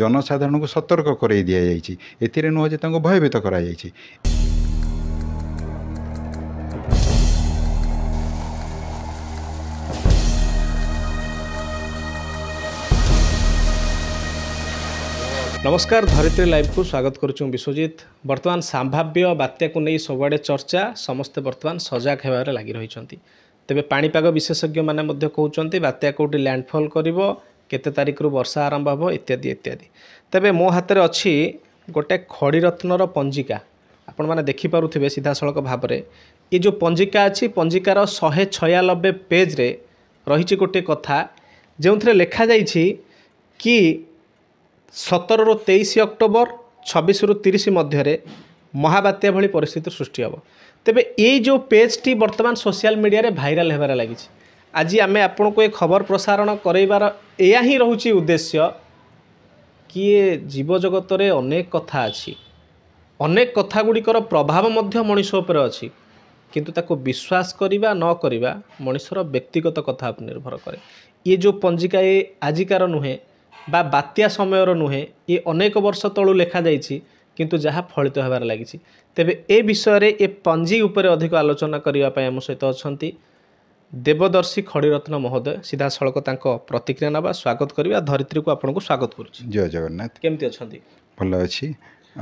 ଜନସାଧାରଣଙ୍କୁ ସତର୍କ କରାଇ ଦିଆଯାଇଛି ଏଥିରେ ନୁହେଁ ଯେ ତାଙ୍କୁ ଭୟଭୀତ କରାଯାଇଛି ନମସ୍କାର ଧରିତ୍ରୀ ଲାଇଭ୍କୁ ସ୍ୱାଗତ କରୁଛୁ ବିଶ୍ୱଜିତ ବର୍ତ୍ତମାନ ସମ୍ଭାବ୍ୟ ବାତ୍ୟାକୁ ନେଇ ସବୁଆଡ଼େ ଚର୍ଚ୍ଚା ସମସ୍ତେ ବର୍ତ୍ତମାନ ସଜାଗ ହେବାରେ ଲାଗି ରହିଛନ୍ତି ତେବେ ପାଣିପାଗ ବିଶେଷଜ୍ଞମାନେ ମଧ୍ୟ କହୁଛନ୍ତି ବାତ୍ୟା କେଉଁଠି ଲ୍ୟାଣ୍ଡଫଲ୍ କରିବ କେତେ ତାରିଖରୁ ବର୍ଷା ଆରମ୍ଭ ହେବ ଇତ୍ୟାଦି ଇତ୍ୟାଦି ତେବେ ମୋ ହାତରେ ଅଛି ଗୋଟେ ଖଡ଼ିରତ୍ନର ପଞ୍ଜିକା ଆପଣମାନେ ଦେଖିପାରୁଥିବେ ସିଧାସଳଖ ଭାବରେ ଏ ଯେଉଁ ପଞ୍ଜିକା ଅଛି ପଞ୍ଜିକାର ଶହେ ଛୟାନବେ ପେଜ୍ରେ ରହିଛି ଗୋଟିଏ କଥା ଯେଉଁଥିରେ ଲେଖାଯାଇଛି କି ସତରରୁ ତେଇଶ ଅକ୍ଟୋବର ଛବିଶରୁ ତିରିଶ ମଧ୍ୟରେ ମହାବାତ୍ୟା ଭଳି ପରିସ୍ଥିତି ସୃଷ୍ଟି ହେବ ତେବେ ଏଇ ଯେଉଁ ପେଜ୍ଟି ବର୍ତ୍ତମାନ ସୋସିଆଲ ମିଡ଼ିଆରେ ଭାଇରାଲ୍ ହେବାରେ ଲାଗିଛି ଆଜି ଆମେ ଆପଣଙ୍କୁ ଏ ଖବର ପ୍ରସାରଣ କରାଇବାର ଏହା ହିଁ ରହୁଛି ଉଦ୍ଦେଶ୍ୟ କି ଏ ଜୀବଜଗତରେ ଅନେକ କଥା ଅଛି ଅନେକ କଥାଗୁଡ଼ିକର ପ୍ରଭାବ ମଧ୍ୟ ମଣିଷ ଉପରେ ଅଛି କିନ୍ତୁ ତାକୁ ବିଶ୍ୱାସ କରିବା ନ କରିବା ମଣିଷର ବ୍ୟକ୍ତିଗତ କଥା ଉପରେ ନିର୍ଭର କରେ ଇଏ ଯେଉଁ ପଞ୍ଜିକା ଏ ଆଜିକାର ନୁହେଁ ବା ବାତ୍ୟା ସମୟର ନୁହେଁ ଇଏ ଅନେକ ବର୍ଷ ତଳୁ ଲେଖାଯାଇଛି କିନ୍ତୁ ଯାହା ଫଳିତ ହେବାରେ ଲାଗିଛି ତେବେ ଏ ବିଷୟରେ ଏ ପଞ୍ଜି ଉପରେ ଅଧିକ ଆଲୋଚନା କରିବା ପାଇଁ ଆମ ସହିତ ଅଛନ୍ତି ଦେବଦର୍ଶୀ ଖଡ଼ିରତ୍ନ ମହୋଦୟ ସିଧାସଳଖ ତାଙ୍କ ପ୍ରତିକ୍ରିୟା ନେବା ସ୍ୱାଗତ କରିବା ଧରିତ୍ରୀକୁ ଆପଣଙ୍କୁ ସ୍ୱାଗତ କରୁଛି ଜୟ ଜଗନ୍ନାଥ କେମିତି ଅଛନ୍ତି ଭଲ ଅଛି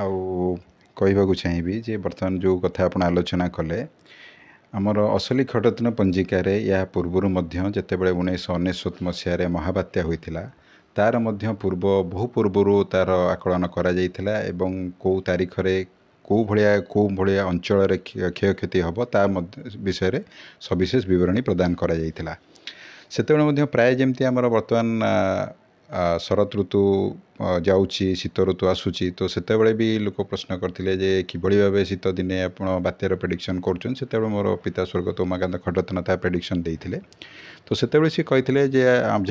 ଆଉ କହିବାକୁ ଚାହିଁବି ଯେ ବର୍ତ୍ତମାନ ଯେଉଁ କଥା ଆପଣ ଆଲୋଚନା କଲେ ଆମର ଅସଲି ଖଡ଼ରତ୍ନ ପଞ୍ଜିକାରେ ଏହା ପୂର୍ବରୁ ମଧ୍ୟ ଯେତେବେଳେ ଉଣେଇଶହ ଅନେଶ୍ୱତ ମସିହାରେ ମହାବାତ୍ୟା ହୋଇଥିଲା ତା'ର ମଧ୍ୟ ପୂର୍ବ ବହୁ ପୂର୍ବରୁ ତା'ର ଆକଳନ କରାଯାଇଥିଲା ଏବଂ କେଉଁ ତାରିଖରେ କେଉଁ ଭଳିଆ କେଉଁ ଭଳିଆ ଅଞ୍ଚଳରେ କ୍ଷୟକ୍ଷତି ହେବ ତା ବିଷୟରେ ସବିଶେଷ ବିବରଣୀ ପ୍ରଦାନ କରାଯାଇଥିଲା ସେତେବେଳେ ମଧ୍ୟ ପ୍ରାୟ ଯେମିତି ଆମର ବର୍ତ୍ତମାନ ଶରତ ଋତୁ ଯାଉଛି ଶୀତ ଋତୁ ଆସୁଛି ତ ସେତେବେଳେ ବି ଲୋକ ପ୍ରଶ୍ନ କରିଥିଲେ ଯେ କିଭଳି ଭାବେ ଶୀତ ଦିନେ ଆପଣ ବାତ୍ୟାର ପ୍ରେଡ଼ିକ୍ସନ୍ କରୁଛନ୍ତି ସେତେବେଳେ ମୋର ପିତା ସ୍ୱର୍ଗତ ଉମାକାନ୍ତ ଖଣ୍ଡରତ୍ନ ତା ପ୍ରେଡ଼ିକ୍ସନ୍ ଦେଇଥିଲେ ତ ସେତେବେଳେ ସେ କହିଥିଲେ ଯେ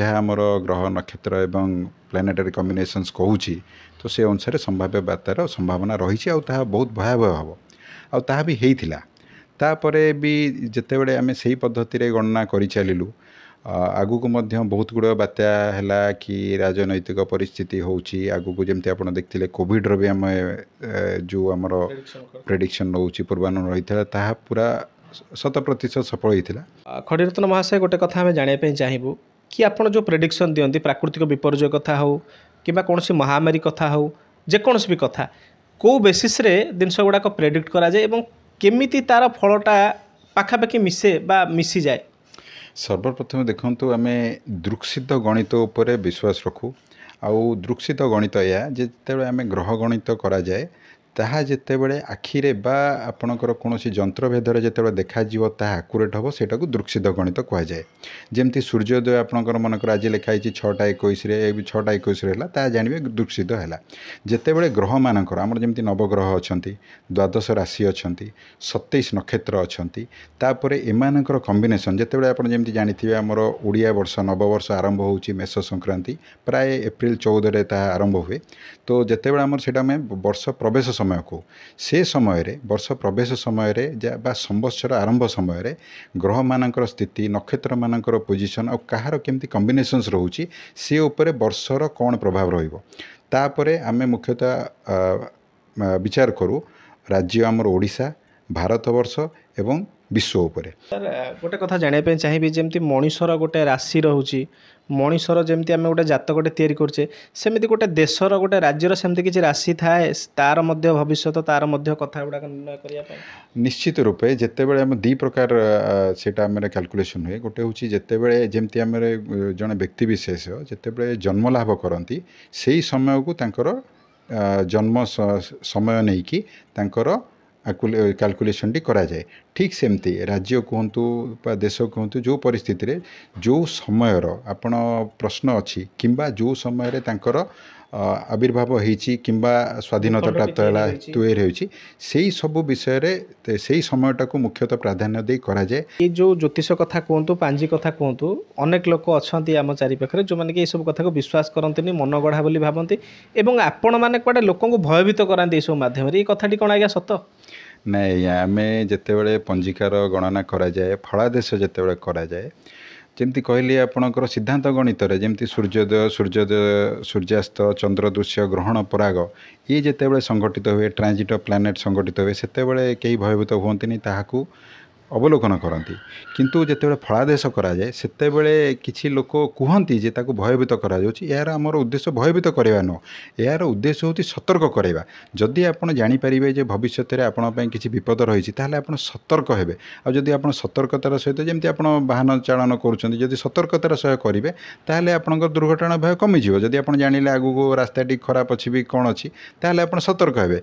ଯାହା ଆମର ଗ୍ରହ ନକ୍ଷତ୍ର ଏବଂ ପ୍ଲାନେଟାରୀ କମ୍ବିନେସନ୍ସ କହୁଛି ତ ସେ ଅନୁସାରେ ସମ୍ଭାବ୍ୟ ବାତ୍ୟାର ସମ୍ଭାବନା ରହିଛି ଆଉ ତାହା ବହୁତ ଭୟାବହ ହେବ ଆଉ ତାହା ବି ହେଇଥିଲା ତାପରେ ବି ଯେତେବେଳେ ଆମେ ସେଇ ପଦ୍ଧତିରେ ଗଣନା କରିଚାଲିଲୁ ଆଗକୁ ମଧ୍ୟ ବହୁତ ଗୁଡ଼ାଏ ବାତ୍ୟା ହେଲା କି ରାଜନୈତିକ ପରିସ୍ଥିତି ହେଉଛି ଆଗକୁ ଯେମିତି ଆପଣ ଦେଖିଥିଲେ କୋଭିଡ଼୍ର ବି ଆମେ ଯେଉଁ ଆମର ପ୍ରେଡ଼ିକ୍ସନ୍ ରହୁଛି ପୂର୍ବାନୁମାନ ରହିଥିଲା ତାହା ପୁରା ଶତ ପ୍ରତିଶତ ସଫଳ ହୋଇଥିଲା ଖଡ଼ିରତ୍ନ ମହାଶୟ ଗୋଟେ କଥା ଆମେ ଜାଣିବା ପାଇଁ ଚାହିଁବୁ କି ଆପଣ ଯେଉଁ ପ୍ରେଡ଼ିକ୍ସନ୍ ଦିଅନ୍ତି ପ୍ରାକୃତିକ ବିପର୍ଯ୍ୟୟ କଥା ହେଉ କିମ୍ବା କୌଣସି ମହାମାରୀ କଥା ହେଉ ଯେକୌଣସି ବି କଥା କେଉଁ ବେସିସ୍ରେ ଜିନିଷ ଗୁଡ଼ାକ ପ୍ରେଡ଼ିକ୍ଟ କରାଯାଏ ଏବଂ କେମିତି ତା'ର ଫଳଟା ପାଖାପାଖି ମିଶେ ବା ମିଶିଯାଏ ସର୍ବପ୍ରଥମେ ଦେଖନ୍ତୁ ଆମେ ଦୃକ୍ଷିତ ଗଣିତ ଉପରେ ବିଶ୍ୱାସ ରଖୁ ଆଉ ଦୃକ୍ଷିତ ଗଣିତ ଏହା ଯେତେବେଳେ ଆମେ ଗ୍ରହ ଗଣିତ କରାଯାଏ ତାହା ଯେତେବେଳେ ଆଖିରେ ବା ଆପଣଙ୍କର କୌଣସି ଯନ୍ତ୍ରଭେଦରେ ଯେତେବେଳେ ଦେଖାଯିବ ତାହା ଆକୁରେଟ୍ ହେବ ସେଇଟାକୁ ଦୃକ୍ସିଦ୍ଧ ଗଣିତ କୁହାଯାଏ ଯେମିତି ସୂର୍ଯ୍ୟୋଦୟ ଆପଣଙ୍କର ମନେକର ଆଜି ଲେଖା ହେଇଛି ଛଅଟା ଏକୋଇଶରେ ଛଅଟା ଏକୋଇଶରେ ହେଲା ତାହା ଜାଣିବେ ଦୃକ୍ସିଦ୍ଧ ହେଲା ଯେତେବେଳେ ଗ୍ରହମାନଙ୍କର ଆମର ଯେମିତି ନବଗ୍ରହ ଅଛନ୍ତି ଦ୍ୱାଦଶ ରାଶି ଅଛନ୍ତି ସତେଇଶ ନକ୍ଷତ୍ର ଅଛନ୍ତି ତାପରେ ଏମାନଙ୍କର କମ୍ବିନେସନ୍ ଯେତେବେଳେ ଆପଣ ଯେମିତି ଜାଣିଥିବେ ଆମର ଓଡ଼ିଆ ବର୍ଷ ନବବର୍ଷ ଆରମ୍ଭ ହେଉଛି ମେଷ ସଂକ୍ରାନ୍ତି ପ୍ରାୟ ଏପ୍ରିଲ ଚଉଦରେ ତାହା ଆରମ୍ଭ ହୁଏ ତ ଯେତେବେଳେ ଆମର ସେଇଟା ଆମେ ବର୍ଷ ପ୍ରବେଶ ସମୟକୁ ସେ ସମୟରେ ବର୍ଷ ପ୍ରବେଶ ସମୟରେ ବା ସମ୍ବତ୍ସର ଆରମ୍ଭ ସମୟରେ ଗ୍ରହମାନଙ୍କର ସ୍ଥିତି ନକ୍ଷତ୍ରମାନଙ୍କର ପୋଜିସନ୍ ଆଉ କାହାର କେମିତି କମ୍ବିନେସନ୍ସ ରହୁଛି ସେ ଉପରେ ବର୍ଷର କ'ଣ ପ୍ରଭାବ ରହିବ ତାପରେ ଆମେ ମୁଖ୍ୟତଃ ବିଚାର କରୁ ରାଜ୍ୟ ଆମର ଓଡ଼ିଶା ଭାରତବର୍ଷ ଏବଂ ବିଶ୍ୱ ଉପରେ ସାର୍ ଗୋଟେ କଥା ଜାଣିବା ପାଇଁ ଚାହିଁବି ଯେମିତି ମଣିଷର ଗୋଟେ ରାଶି ରହୁଛି ମଣିଷର ଯେମିତି ଆମେ ଗୋଟେ ଜାତକଟେ ତିଆରି କରୁଛେ ସେମିତି ଗୋଟେ ଦେଶର ଗୋଟେ ରାଜ୍ୟର ସେମିତି କିଛି ରାଶି ଥାଏ ତାର ମଧ୍ୟ ଭବିଷ୍ୟତ ତାର ମଧ୍ୟ କଥା ଗୁଡ଼ାକ ନିର୍ଣ୍ଣୟ କରିବା ପାଇଁ ନିଶ୍ଚିତ ରୂପେ ଯେତେବେଳେ ଆମେ ଦୁଇ ପ୍ରକାର ସେଇଟା ଆମର କ୍ୟାଲକୁଲେସନ୍ ହୁଏ ଗୋଟେ ହେଉଛି ଯେତେବେଳେ ଯେମିତି ଆମର ଜଣେ ବ୍ୟକ୍ତି ବିଶେଷ ଯେତେବେଳେ ଜନ୍ମ ଲାଭ କରନ୍ତି ସେହି ସମୟକୁ ତାଙ୍କର ଜନ୍ମ ସମୟ ନେଇକି ତାଙ୍କର କାଲକୁଲେସନ୍ଟି କରାଯାଏ ଠିକ୍ ସେମିତି ରାଜ୍ୟ କୁହନ୍ତୁ ବା ଦେଶ କୁହନ୍ତୁ ଯେଉଁ ପରିସ୍ଥିତିରେ ଯେଉଁ ସମୟର ଆପଣ ପ୍ରଶ୍ନ ଅଛି କିମ୍ବା ଯେଉଁ ସମୟରେ ତାଙ୍କର ଆବିର୍ଭାବ ହୋଇଛି କିମ୍ବା ସ୍ୱାଧୀନତା ପ୍ରାପ୍ତ ହେଲା ତିଆରି ହେଉଛି ସେଇ ସବୁ ବିଷୟରେ ସେଇ ସମୟଟାକୁ ମୁଖ୍ୟତଃ ପ୍ରାଧାନ୍ୟ ଦେଇ କରାଯାଏ ଏ ଯେଉଁ ଜ୍ୟୋତିଷ କଥା କୁହନ୍ତୁ ପାଞ୍ଜି କଥା କୁହନ୍ତୁ ଅନେକ ଲୋକ ଅଛନ୍ତି ଆମ ଚାରିପାଖରେ ଯେଉଁମାନେ କି ଏସବୁ କଥାକୁ ବିଶ୍ୱାସ କରନ୍ତିନି ମନଗଢ଼ା ବୋଲି ଭାବନ୍ତି ଏବଂ ଆପଣମାନେ କୁଆଡ଼େ ଲୋକଙ୍କୁ ଭୟଭୀତ କରାନ୍ତି ଏସବୁ ମାଧ୍ୟମରେ ଏଇ କଥାଟି କ'ଣ ଆଜ୍ଞା ସତ ନାଇଁ ଆମେ ଯେତେବେଳେ ପଞ୍ଜିକାର ଗଣନା କରାଯାଏ ଫଳାଦେଶ ଯେତେବେଳେ କରାଯାଏ ଯେମିତି କହିଲି ଆପଣଙ୍କର ସିଦ୍ଧାନ୍ତ ଗଣିତରେ ଯେମିତି ସୂର୍ଯ୍ୟୋଦୟ ସୂର୍ଯ୍ୟୋଦୟ ସୂର୍ଯ୍ୟାସ୍ତ ଚନ୍ଦ୍ରଦୃଶ୍ୟ ଗ୍ରହଣ ପରାଗ ଇଏ ଯେତେବେଳେ ସଂଗଠିତ ହୁଏ ଟ୍ରାଞ୍ଜିଟ୍ ପ୍ଲାନେଟ୍ ସଂଗଠିତ ହୁଏ ସେତେବେଳେ କେହି ଭୟଭୀତ ହୁଅନ୍ତିନି ତାହାକୁ ଅବଲୋକନ କରନ୍ତି କିନ୍ତୁ ଯେତେବେଳେ ଫଳାଦେଶ କରାଯାଏ ସେତେବେଳେ କିଛି ଲୋକ କୁହନ୍ତି ଯେ ତାକୁ ଭୟଭୀତ କରାଯାଉଛି ଏହାର ଆମର ଉଦ୍ଦେଶ୍ୟ ଭୟଭୀତ କରିବା ନୁହଁ ଏହାର ଉଦ୍ଦେଶ୍ୟ ହେଉଛି ସତର୍କ କରାଇବା ଯଦି ଆପଣ ଜାଣିପାରିବେ ଯେ ଭବିଷ୍ୟତରେ ଆପଣଙ୍କ ପାଇଁ କିଛି ବିପଦ ରହିଛି ତାହେଲେ ଆପଣ ସତର୍କ ହେବେ ଆଉ ଯଦି ଆପଣ ସତର୍କତାର ସହିତ ଯେମିତି ଆପଣ ବାହନ ଚାଳନ କରୁଛନ୍ତି ଯଦି ସତର୍କତାର ସହ କରିବେ ତାହେଲେ ଆପଣଙ୍କ ଦୁର୍ଘଟଣା ଭୟ କମିଯିବ ଯଦି ଆପଣ ଜାଣିଲେ ଆଗକୁ ରାସ୍ତାଟି ଖରାପ ଅଛି ବି କ'ଣ ଅଛି ତାହେଲେ ଆପଣ ସତର୍କ ହେବେ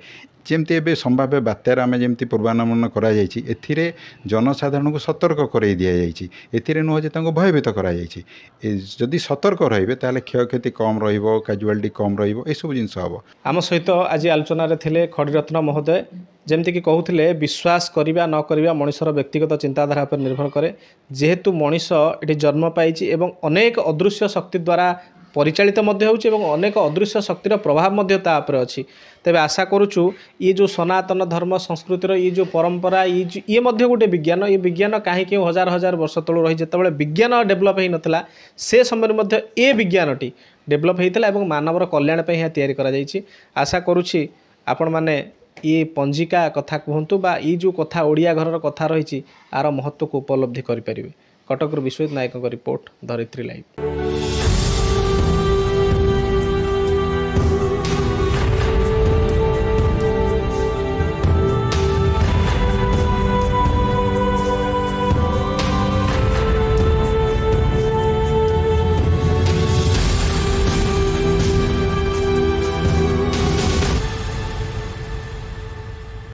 ଯେମିତି ଏବେ ସମ୍ଭାବ୍ୟ ବାତ୍ୟାର ଆମେ ଯେମିତି ପୂର୍ବାନୁମାନ କରାଯାଇଛି ଏଥିରେ ଜନସାଧାରଣଙ୍କୁ ସତର୍କ କରାଇ ଦିଆଯାଇଛି ଏଥିରେ ନୁହଁ ଯେ ତାଙ୍କୁ ଭୟଭୀତ କରାଯାଇଛି ଯଦି ସତର୍କ ରହିବେ ତାହେଲେ କ୍ଷୟକ୍ଷତି କମ୍ ରହିବ କାଜୁଆଲିଟି କମ୍ ରହିବ ଏସବୁ ଜିନିଷ ହେବ ଆମ ସହିତ ଆଜି ଆଲୋଚନାରେ ଥିଲେ ଖଡ଼ିରତ୍ନ ମହୋଦୟ ଯେମିତିକି କହୁଥିଲେ ବିଶ୍ୱାସ କରିବା ନ କରିବା ମଣିଷର ବ୍ୟକ୍ତିଗତ ଚିନ୍ତାଧାରା ଉପରେ ନିର୍ଭର କରେ ଯେହେତୁ ମଣିଷ ଏଠି ଜନ୍ମ ପାଇଛି ଏବଂ ଅନେକ ଅଦୃଶ୍ୟ ଶକ୍ତି ଦ୍ୱାରା ପରିଚାଳିତ ମଧ୍ୟ ହେଉଛି ଏବଂ ଅନେକ ଅଦୃଶ୍ୟ ଶକ୍ତିର ପ୍ରଭାବ ମଧ୍ୟ ତା ଉପରେ ଅଛି ତେବେ ଆଶା କରୁଛୁ ଇଏ ଯେଉଁ ସନାତନ ଧର୍ମ ସଂସ୍କୃତିର ଇଏ ଯେଉଁ ପରମ୍ପରା ଇଏ ଇଏ ମଧ୍ୟ ଗୋଟେ ବିଜ୍ଞାନ ଇଏ ବିଜ୍ଞାନ କାହିଁକି ହଜାର ହଜାର ବର୍ଷ ତଳୁ ରହି ଯେତେବେଳେ ବିଜ୍ଞାନ ଡେଭଲପ୍ ହୋଇନଥିଲା ସେ ସମୟରେ ମଧ୍ୟ ଏ ବିଜ୍ଞାନଟି ଡେଭଲପ୍ ହୋଇଥିଲା ଏବଂ ମାନବର କଲ୍ୟାଣ ପାଇଁ ଏହା ତିଆରି କରାଯାଇଛି ଆଶା କରୁଛି ଆପଣମାନେ ଇଏ ପଞ୍ଜିକା କଥା କୁହନ୍ତୁ ବା ଇଏ ଯେଉଁ କଥା ଓଡ଼ିଆ ଘରର କଥା ରହିଛି ଆର ମହତ୍ତ୍ୱକୁ ଉପଲବ୍ଧି କରିପାରିବେ କଟକରୁ ବିଶ୍ୱଜିତ ନାୟକଙ୍କ ରିପୋର୍ଟ ଧରିତ୍ରୀ ଲାଇଭ୍